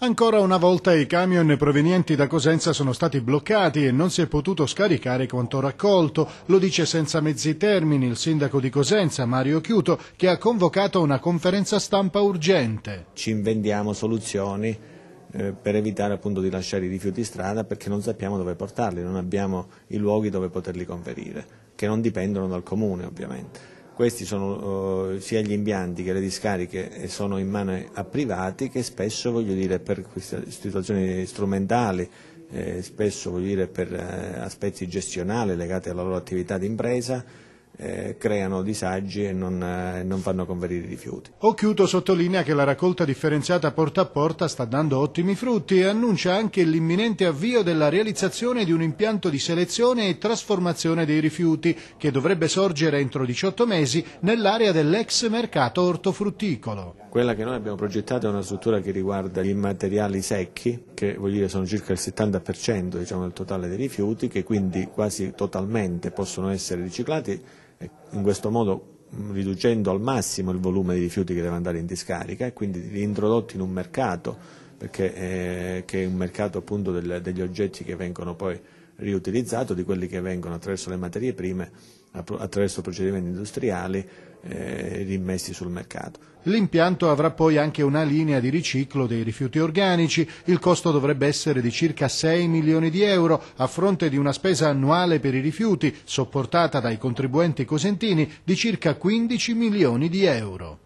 Ancora una volta i camion provenienti da Cosenza sono stati bloccati e non si è potuto scaricare quanto raccolto, lo dice senza mezzi termini il sindaco di Cosenza Mario Chiuto che ha convocato una conferenza stampa urgente. Ci inventiamo soluzioni eh, per evitare appunto di lasciare i rifiuti in strada perché non sappiamo dove portarli, non abbiamo i luoghi dove poterli conferire, che non dipendono dal comune ovviamente. Questi sono eh, sia gli impianti che le discariche eh, sono in mano a privati che spesso voglio dire, per queste situazioni strumentali, eh, spesso voglio dire, per eh, aspetti gestionali legati alla loro attività d'impresa eh, creano disagi e non, eh, non fanno convertire i rifiuti. Occhiuto sottolinea che la raccolta differenziata porta a porta sta dando ottimi frutti e annuncia anche l'imminente avvio della realizzazione di un impianto di selezione e trasformazione dei rifiuti che dovrebbe sorgere entro 18 mesi nell'area dell'ex mercato ortofrutticolo. Quella che noi abbiamo progettato è una struttura che riguarda gli immateriali secchi, che vuol dire, sono circa il 70% diciamo, del totale dei rifiuti, che quindi quasi totalmente possono essere riciclati in questo modo mm, riducendo al massimo il volume di rifiuti che deve andare in discarica e quindi reintrodotti in un mercato, perché, eh, che è un mercato appunto del, degli oggetti che vengono poi riutilizzato, di quelli che vengono attraverso le materie prime, attraverso procedimenti industriali eh, rimmessi sul mercato. L'impianto avrà poi anche una linea di riciclo dei rifiuti organici, il costo dovrebbe essere di circa 6 milioni di euro a fronte di una spesa annuale per i rifiuti sopportata dai contribuenti cosentini di circa 15 milioni di euro.